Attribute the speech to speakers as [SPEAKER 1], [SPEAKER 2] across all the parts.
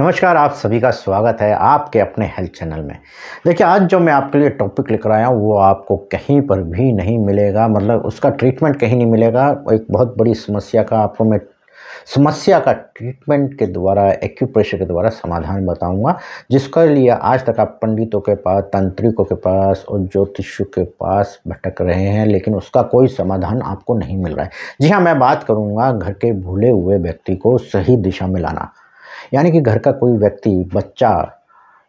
[SPEAKER 1] नमस्कार आप सभी का स्वागत है आपके अपने हेल्थ चैनल में देखिए आज जो मैं आपके लिए टॉपिक लिख रहा हूँ वो आपको कहीं पर भी नहीं मिलेगा मतलब उसका ट्रीटमेंट कहीं नहीं मिलेगा एक बहुत बड़ी समस्या का आपको मैं समस्या का ट्रीटमेंट के द्वारा एक्यूप्रेशर के द्वारा समाधान बताऊंगा जिसके लिए आज तक आप पंडितों के पास तंत्रिकों के पास और ज्योतिषों के पास भटक रहे हैं लेकिन उसका कोई समाधान आपको नहीं मिल रहा है जी हाँ मैं बात करूँगा घर के भूले हुए व्यक्ति को सही दिशा में लाना यानी कि घर का कोई व्यक्ति बच्चा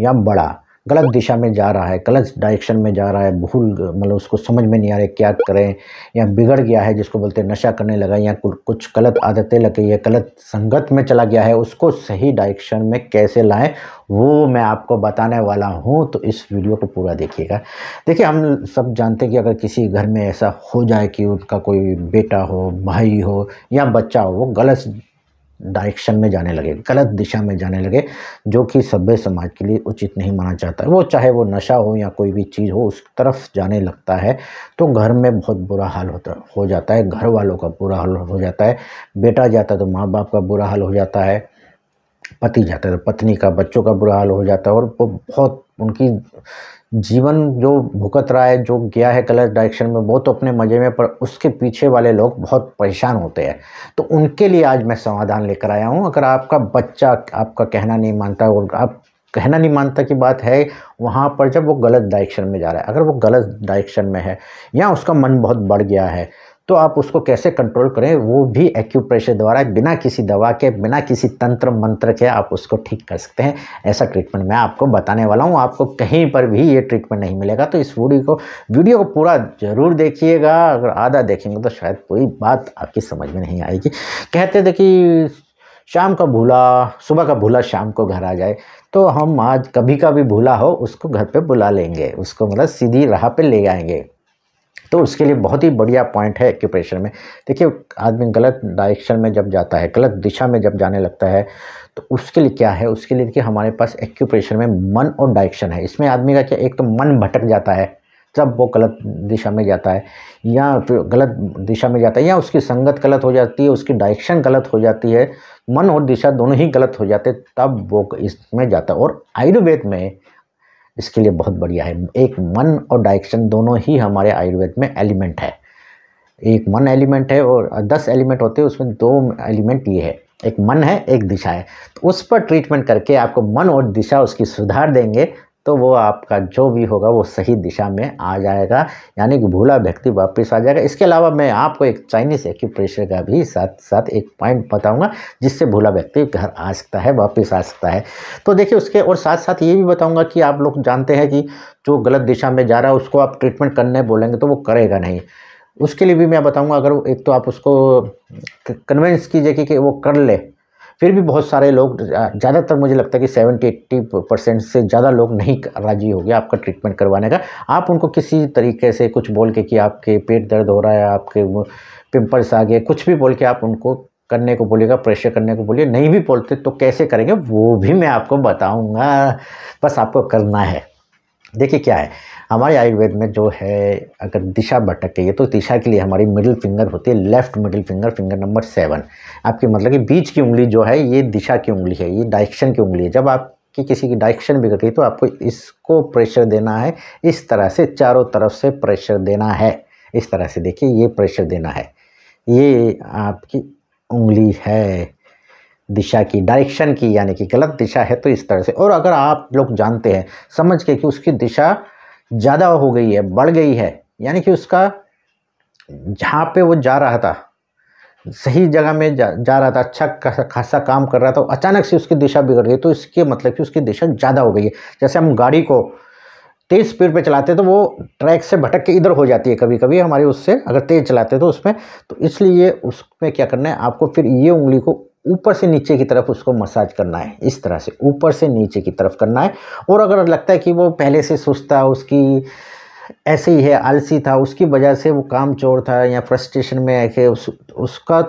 [SPEAKER 1] या बड़ा गलत दिशा में जा रहा है गलत डायरेक्शन में जा रहा है भूल मतलब उसको समझ में नहीं आ रहा है क्या करें या बिगड़ गया है जिसको बोलते हैं नशा करने लगा या कुछ गलत आदतें लग गई है गलत संगत में चला गया है उसको सही डायरेक्शन में कैसे लाएं वो मैं आपको बताने वाला हूँ तो इस वीडियो को पूरा देखिएगा देखिए हम सब जानते हैं कि अगर किसी घर में ऐसा हो जाए कि उनका कोई बेटा हो भाई हो या बच्चा हो वो गलत डायरेक्शन में जाने लगे गलत दिशा में जाने लगे जो कि सभ्य समाज के लिए उचित नहीं माना जाता है वो चाहे वो नशा हो या कोई भी चीज़ हो उस तरफ जाने लगता है तो घर में बहुत बुरा हाल होता हो जाता है घर वालों का बुरा हाल हो जाता है बेटा जाता है तो माँ बाप का बुरा हाल हो जाता है पति जाता है तो पत्नी का बच्चों का बुरा हाल हो जाता है और वो बहुत उनकी जीवन जो भुगत रहा है जो गया है गलत डायरेक्शन में वो तो अपने मज़े में पर उसके पीछे वाले लोग बहुत परेशान होते हैं तो उनके लिए आज मैं समाधान लेकर आया हूँ अगर आपका बच्चा आपका कहना नहीं मानता और आप कहना नहीं मानता की बात है वहाँ पर जब वो गलत डायरेक्शन में जा रहा है अगर वो गलत डायरेक्शन में है या उसका मन बहुत बढ़ गया है तो आप उसको कैसे कंट्रोल करें वो भी एक्यूप्रेशर द्वारा बिना किसी दवा के बिना किसी तंत्र मंत्र के आप उसको ठीक कर सकते हैं ऐसा ट्रीटमेंट मैं आपको बताने वाला हूँ आपको कहीं पर भी ये ट्रीटमेंट नहीं मिलेगा तो इस वीडियो को वीडियो को पूरा ज़रूर देखिएगा अगर आधा देखेंगे तो शायद कोई बात आपकी समझ में नहीं आएगी कहते थे कि शाम का भूला सुबह का भूला शाम को घर आ जाए तो हम आज कभी का भी भूला हो उसको घर पर बुला लेंगे उसको मतलब सीधी राह पर ले आएंगे तो उसके लिए बहुत ही बढ़िया पॉइंट है एक्यूप्रेशर में देखिए आदमी गलत डायरेक्शन में जब जाता है गलत दिशा में जब जाने लगता है तो उसके लिए क्या है उसके लिए देखिए हमारे पास एक्यूप्रेशर में मन और डायरेक्शन है इसमें आदमी का क्या एक तो मन भटक जाता है जब वो गलत दिशा में जाता है या फिर गलत दिशा में जाता है या उसकी संगत गलत हो जाती है उसकी डायरेक्शन गलत हो जाती है मन और दिशा दोनों ही गलत हो जाते तब वो इसमें जाता है और आयुर्वेद में इसके लिए बहुत बढ़िया है एक मन और डायरेक्शन दोनों ही हमारे आयुर्वेद में एलिमेंट है एक मन एलिमेंट है और दस एलिमेंट होते हैं उसमें दो एलिमेंट ये है एक मन है एक दिशा है तो उस पर ट्रीटमेंट करके आपको मन और दिशा उसकी सुधार देंगे तो वो आपका जो भी होगा वो सही दिशा में आ जाएगा यानी कि भूला व्यक्ति वापस आ जाएगा इसके अलावा मैं आपको एक चाइनीस एक्यूप्रेशर का भी साथ साथ एक पॉइंट बताऊँगा जिससे भूला व्यक्ति घर आ सकता है वापस आ सकता है तो देखिए उसके और साथ साथ ये भी बताऊँगा कि आप लोग जानते हैं कि जो गलत दिशा में जा रहा है उसको आप ट्रीटमेंट करने बोलेंगे तो वो करेगा नहीं उसके लिए भी मैं बताऊंगा अगर एक तो आप उसको कन्विंस कीजिए कि, कि वो कर ले फिर भी बहुत सारे लोग ज़्यादातर मुझे लगता है कि सेवेंटी एट्टी परसेंट से ज़्यादा लोग नहीं राजी हो गया आपका ट्रीटमेंट करवाने का आप उनको किसी तरीके से कुछ बोल के कि आपके पेट दर्द हो रहा है आपके पिम्पल्स आ गए कुछ भी बोल के आप उनको करने को बोलेगा प्रेशर करने को बोलिए नहीं भी बोलते तो कैसे करेंगे वो भी मैं आपको बताऊँगा बस आपको करना है देखिए क्या है हमारे आयुर्वेद में जो है अगर दिशा भटक है तो दिशा के लिए हमारी मिडिल फिंगर होती है left middle finger finger number seven आपकी मतलब कि बीच की उंगली जो है ये दिशा की उंगली है ये डायरेक्शन की उंगली है जब आप कि किसी की डायरेक्शन बिगड़ गई तो आपको इसको प्रेशर देना है इस तरह से चारों तरफ से प्रेशर देना है इस तरह से देखिए ये प्रेशर देना है ये आपकी उंगली है दिशा की डायरेक्शन की यानी कि गलत दिशा है तो इस तरह से और अगर आप लोग जानते हैं समझ के कि उसकी दिशा ज़्यादा हो गई है बढ़ गई है यानी कि उसका जहाँ पे वो जा रहा था सही जगह में जा, जा रहा था अच्छा खासा काम कर रहा था अचानक से उसकी दिशा बिगड़ गई तो इसके मतलब कि उसकी दिशा ज़्यादा हो गई है जैसे हम गाड़ी को तेज़ स्पीड पे चलाते तो वो ट्रैक से भटक के इधर हो जाती है कभी कभी हमारे उससे अगर तेज़ चलाते तो उसमें तो इसलिए उसमें क्या करना है आपको फिर ये उंगली को ऊपर से नीचे की तरफ उसको मसाज करना है इस तरह से ऊपर से नीचे की तरफ करना है और अगर लगता है कि वो पहले से सुस्ता उसकी ऐसे ही है आलसी था उसकी वजह से वो काम चोर था या फ्रस्ट्रेशन में है कि उस उसका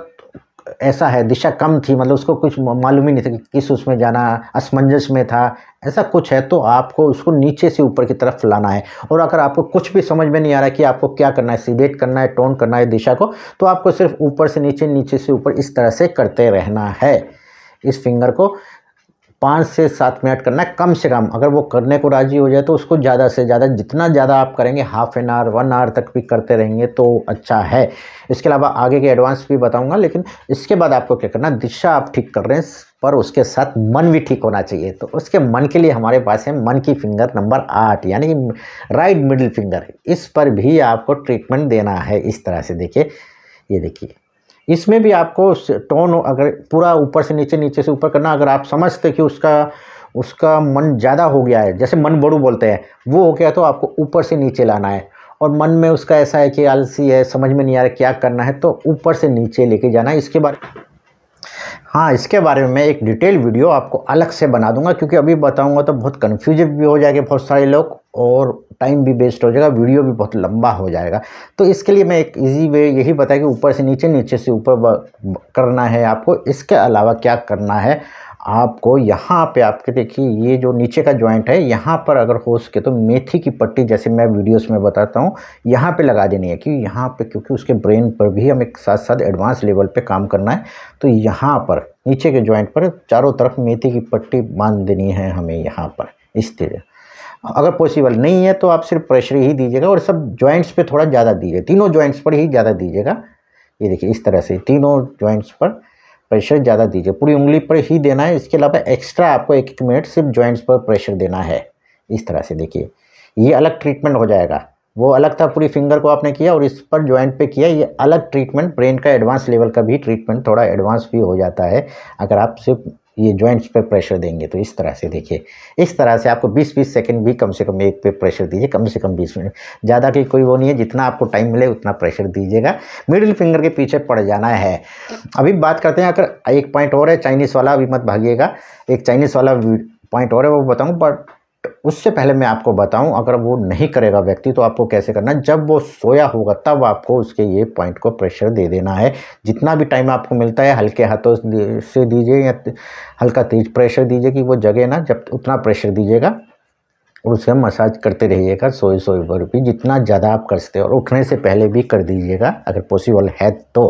[SPEAKER 1] ऐसा है दिशा कम थी मतलब उसको कुछ मालूम ही नहीं था कि किस उसमें जाना असमंजस में था ऐसा कुछ है तो आपको उसको नीचे से ऊपर की तरफ लाना है और अगर आपको कुछ भी समझ में नहीं आ रहा है कि आपको क्या करना है सीडेट करना है टोन करना है दिशा को तो आपको सिर्फ ऊपर से नीचे नीचे से ऊपर इस तरह से करते रहना है इस फिंगर को पाँच से सात मिनट करना है कम से कम अगर वो करने को राजी हो जाए तो उसको ज़्यादा से ज़्यादा जितना ज़्यादा आप करेंगे half an hour one hour तक भी करते रहेंगे तो अच्छा है इसके अलावा आगे के एडवांस भी बताऊंगा लेकिन इसके बाद आपको क्या करना दिशा आप ठीक कर रहे हैं पर उसके साथ मन भी ठीक होना चाहिए तो उसके मन के लिए हमारे पास है मन की फिंगर नंबर आठ यानी कि राइट मिडिल फिंगर इस पर भी आपको ट्रीटमेंट देना है इस तरह से देखिए ये देखिए इसमें भी आपको टोन अगर पूरा ऊपर से नीचे नीचे से ऊपर करना अगर आप समझते कि उसका उसका मन ज़्यादा हो गया है जैसे मन बड़ू बोलते हैं वो हो गया तो आपको ऊपर से नीचे लाना है और मन में उसका ऐसा है कि आलसी है समझ में नहीं आ रहा क्या करना है तो ऊपर से नीचे लेके जाना है इसके बारे हाँ इसके बारे में मैं एक डिटेल वीडियो आपको अलग से बना दूंगा क्योंकि अभी बताऊंगा तो बहुत कन्फ्यूज भी हो जाएगा बहुत सारे लोग और टाइम भी वेस्ट हो जाएगा वीडियो भी बहुत लंबा हो जाएगा तो इसके लिए मैं एक इजी वे यही बताया कि ऊपर से नीचे नीचे से ऊपर करना है आपको इसके अलावा क्या करना है आपको यहाँ पे आपके देखिए ये जो नीचे का जॉइंट है यहाँ पर अगर हो सके तो मेथी की पट्टी जैसे मैं वीडियोस में बताता हूँ यहाँ पे लगा देनी है कि यहाँ पे क्योंकि उसके ब्रेन पर भी हमें साथ साथ एडवांस लेवल पे काम करना है तो यहाँ पर नीचे के जॉइंट पर चारों तरफ मेथी की पट्टी बांध देनी है हमें यहाँ पर इस तरह अगर पॉसिबल नहीं है तो आप सिर्फ प्रेशर ही दीजिएगा और सब जॉइंट्स पर थोड़ा ज़्यादा दीजिए तीनों जॉइंट्स पर ही ज़्यादा दीजिएगा ये देखिए इस तरह से तीनों जॉइंट्स पर प्रेशर ज़्यादा दीजिए पूरी उंगली पर ही देना है इसके अलावा एक्स्ट्रा आपको एक एक मिनट सिर्फ जॉइंट्स पर प्रेशर देना है इस तरह से देखिए ये अलग ट्रीटमेंट हो जाएगा वो अलग था पूरी फिंगर को आपने किया और इस पर जॉइंट पे किया ये अलग ट्रीटमेंट ब्रेन का एडवांस लेवल का भी ट्रीटमेंट थोड़ा एडवांस भी हो जाता है अगर आप सिर्फ ये जॉइंट्स पर प्रेशर देंगे तो इस तरह से देखिए इस तरह से आपको 20-20 सेकंड भी कम से कम एक पे प्रेशर दीजिए कम से कम 20 मिनट ज़्यादा की कोई वो नहीं है जितना आपको टाइम मिले उतना प्रेशर दीजिएगा मिडिल फिंगर के पीछे पड़ जाना है अभी बात करते हैं अगर एक पॉइंट और है चाइनीज़ वाला अभी मत भागिएगा एक चाइनीज़ वाला पॉइंट और है वो बताऊँ बट उससे पहले मैं आपको बताऊं अगर वो नहीं करेगा व्यक्ति तो आपको कैसे करना है जब वो सोया होगा तब आपको उसके ये पॉइंट को प्रेशर दे देना है जितना भी टाइम आपको मिलता है हल्के हाथों से दीजिए या हल्का तेज प्रेशर दीजिए कि वो जगे ना जब उतना प्रेशर दीजिएगा और उसे मसाज करते रहिएगा सोए सोए पर भी जितना ज़्यादा आप कर सकते हो और उठने से पहले भी कर दीजिएगा अगर पॉसिबल है तो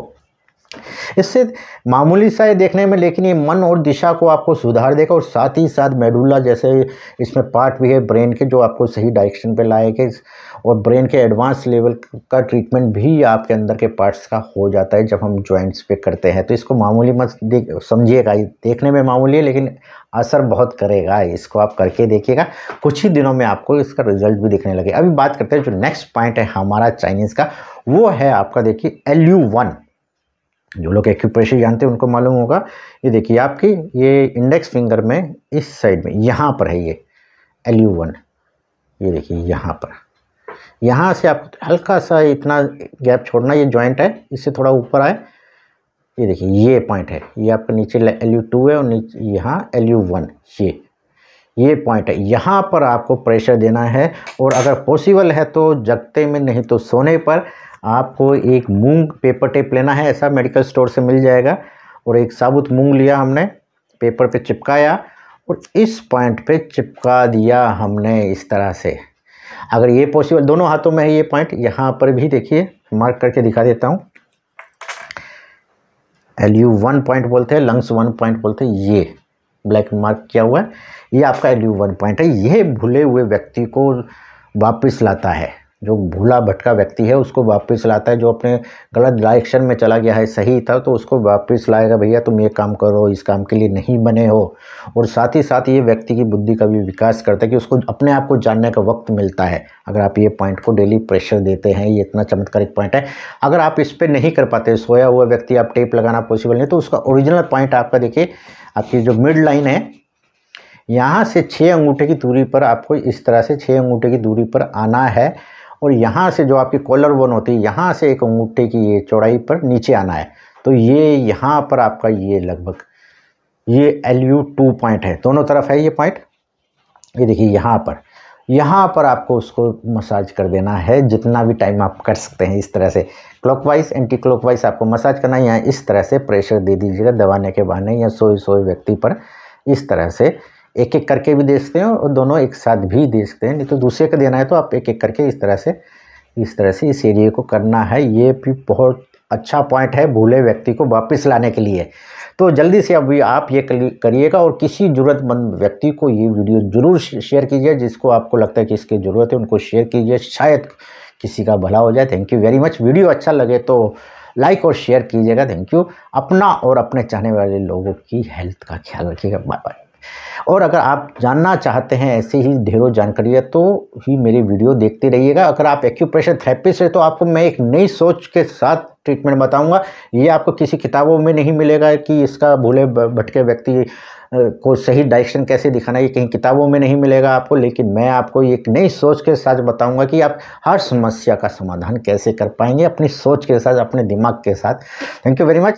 [SPEAKER 1] इससे मामूली सा देखने में लेकिन ये मन और दिशा को आपको सुधार देगा और साथ ही साथ मेडुला जैसे इसमें पार्ट भी है ब्रेन के जो आपको सही डायरेक्शन पे लाएगा और ब्रेन के एडवांस लेवल का ट्रीटमेंट भी आपके अंदर के पार्ट्स का हो जाता है जब हम जॉइंट्स पे करते हैं तो इसको मामूली मत देख समझिएगा देखने में मामूली है लेकिन असर बहुत करेगा इसको आप करके देखिएगा कुछ ही दिनों में आपको इसका रिजल्ट भी दिखने लगे अभी बात करते हैं जो नेक्स्ट पॉइंट है हमारा चाइनीज़ का वो है आपका देखिए एल यू वन जो लोग एक्यूप्रेशर जानते हैं उनको मालूम होगा ये देखिए आपकी ये इंडेक्स फिंगर में इस साइड में यहाँ पर है ये एल यू वन ये देखिए यहाँ पर यहाँ से आप हल्का सा इतना गैप छोड़ना ये जॉइंट है इससे थोड़ा ऊपर आए ये देखिए ये पॉइंट है ये आपका नीचे एल यू टू है और नीचे यहाँ एल यू वन ये ये पॉइंट है यहाँ पर आपको प्रेशर देना है और अगर पॉसिबल है तो जगते में नहीं तो सोने पर आपको एक मूंग पेपर टेप लेना है ऐसा मेडिकल स्टोर से मिल जाएगा और एक साबुत मूंग लिया हमने पेपर पे चिपकाया और इस पॉइंट पे चिपका दिया हमने इस तरह से अगर ये पॉसिबल दोनों हाथों में है ये पॉइंट यहाँ पर भी देखिए मार्क करके दिखा देता हूँ एल यू वन पॉइंट बोलते हैं लंग्स वन पॉइंट बोलते हैं ये ब्लैक मार्क किया हुआ है ये आपका एल यू वन पॉइंट है ये भूले हुए व्यक्ति को वापस लाता है जो भूला भटका व्यक्ति है उसको वापस लाता है जो अपने गलत डायरेक्शन में चला गया है सही था तो उसको वापस लाएगा भैया तुम ये काम करो इस काम के लिए नहीं बने हो और साथ ही साथ ये व्यक्ति की बुद्धि का भी विकास करता है कि उसको अपने आप को जानने का वक्त मिलता है अगर आप ये पॉइंट को डेली प्रेशर देते हैं ये इतना चमत्कारिक पॉइंट है अगर आप इस पर नहीं कर पाते सोया हुआ व्यक्ति आप टेप लगाना पॉसिबल नहीं तो उसका ओरिजिनल पॉइंट आपका देखिए आपकी जो मिड लाइन है यहाँ से छः अंगूठे की दूरी पर आपको इस तरह से छः अंगूठे की दूरी पर आना है और यहाँ से जो आपकी कॉलर बोन होती है यहाँ से एक अंगूठे की ये चौड़ाई पर नीचे आना है तो ये यहाँ पर आपका ये लगभग ये एल यू टू पॉइंट है दोनों तरफ है ये पॉइंट ये देखिए यहाँ पर यहाँ पर आपको उसको मसाज कर देना है जितना भी टाइम आप कर सकते हैं इस तरह से क्लॉकवाइज एंटी क्लॉकवाइज आपको मसाज करना है यहाँ इस तरह से प्रेशर दे दीजिएगा दबाने के बहाने या सोए सोए व्यक्ति पर इस तरह से एक एक करके भी दे सकते हैं और दोनों एक साथ भी दे सकते हैं नहीं तो दूसरे का देना है तो आप एक एक करके इस तरह से इस तरह से इस एरिए को करना है ये भी बहुत अच्छा पॉइंट है भूले व्यक्ति को वापस लाने के लिए तो जल्दी से अभी आप ये करिएगा और किसी ज़रूरतमंद व्यक्ति को ये वीडियो ज़रूर शेयर कीजिए जिसको आपको लगता है कि इसकी ज़रूरत है उनको शेयर कीजिए शायद किसी का भला हो जाए thank you very much video अच्छा लगे तो लाइक और शेयर कीजिएगा थैंक यू अपना और अपने चाहने वाले लोगों की हेल्थ का ख्याल रखिएगा बाय बाय और अगर आप जानना चाहते हैं ऐसे ही ढेरों जानकारियाँ तो ही मेरी वीडियो देखते रहिएगा अगर आप एक्यूप्रेशर थेरेपिस्ट है तो आपको मैं एक नई सोच के साथ ट्रीटमेंट बताऊंगा ये आपको किसी किताबों में नहीं मिलेगा कि इसका भूले भटके व्यक्ति को सही डायरेक्शन कैसे दिखाना ये कहीं किताबों में नहीं मिलेगा आपको लेकिन मैं आपको एक नई सोच के साथ बताऊंगा कि आप हर समस्या का समाधान कैसे कर पाएंगे अपनी सोच के साथ अपने दिमाग के साथ थैंक यू वेरी मच